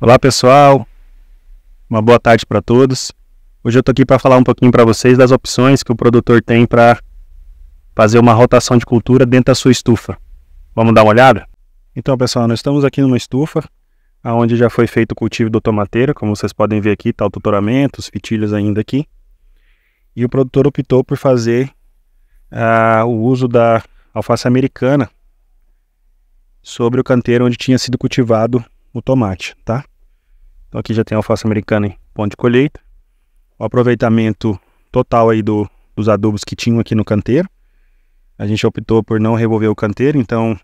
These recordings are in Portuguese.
Olá pessoal, uma boa tarde para todos. Hoje eu estou aqui para falar um pouquinho para vocês das opções que o produtor tem para fazer uma rotação de cultura dentro da sua estufa. Vamos dar uma olhada? Então pessoal, nós estamos aqui numa estufa onde já foi feito o cultivo do tomateiro, como vocês podem ver aqui, está o tutoramento, os fitilhos ainda aqui. E o produtor optou por fazer uh, o uso da alface americana sobre o canteiro onde tinha sido cultivado o tomate, tá? Então aqui já tem alface americana em ponto de colheita. O aproveitamento total aí do, dos adubos que tinham aqui no canteiro. A gente optou por não revolver o canteiro, então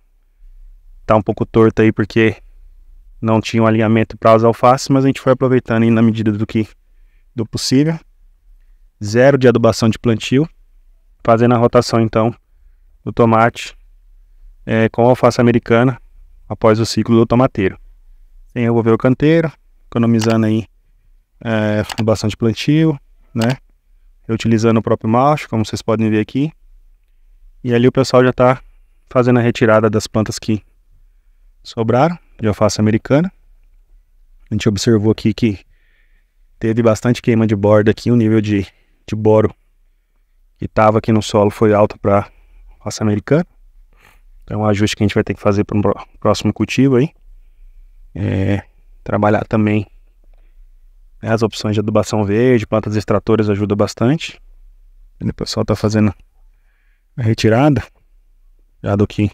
tá um pouco torto aí porque não tinha um alinhamento para as alfaces, mas a gente foi aproveitando aí na medida do que do possível. Zero de adubação de plantio, fazendo a rotação então do tomate é, com alface americana após o ciclo do tomateiro envolver o canteiro, economizando aí é, bastante plantio, né? Utilizando o próprio macho, como vocês podem ver aqui. E ali o pessoal já está fazendo a retirada das plantas que sobraram de alface americana. A gente observou aqui que teve bastante queima de borda aqui, o nível de, de boro que estava aqui no solo foi alto para alface americana. Então é um ajuste que a gente vai ter que fazer para o próximo cultivo aí é, trabalhar também né, as opções de adubação verde, plantas extratoras ajuda bastante. O pessoal está fazendo a retirada já do que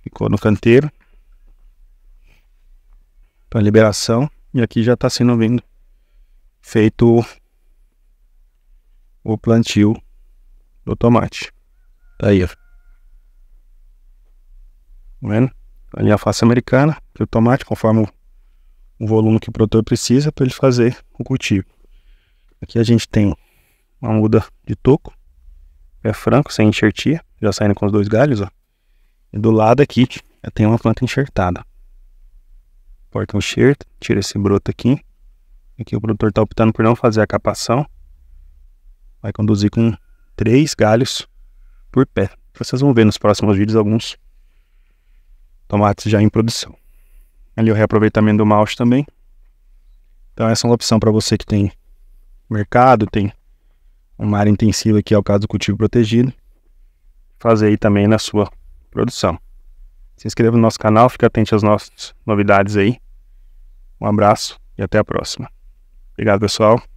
ficou no canteiro para liberação e aqui já está sendo vindo feito o plantio do tomate. Tá aí, ó. Tá vendo? a linha face americana, é o tomate, conforme o volume que o produtor precisa para ele fazer o cultivo. Aqui a gente tem uma muda de toco, é franco, sem enxertia, já saindo com os dois galhos, ó. E do lado aqui tem uma planta enxertada. Porta o enxerto, tira esse broto aqui. Aqui o produtor está optando por não fazer a capação. Vai conduzir com três galhos por pé. Vocês vão ver nos próximos vídeos alguns tomates já em produção. Ali o reaproveitamento do malte também. Então essa é uma opção para você que tem mercado, tem uma área intensiva que é o caso do cultivo protegido. Fazer aí também na sua produção. Se inscreva no nosso canal, fique atento às nossas novidades aí. Um abraço e até a próxima. Obrigado, pessoal.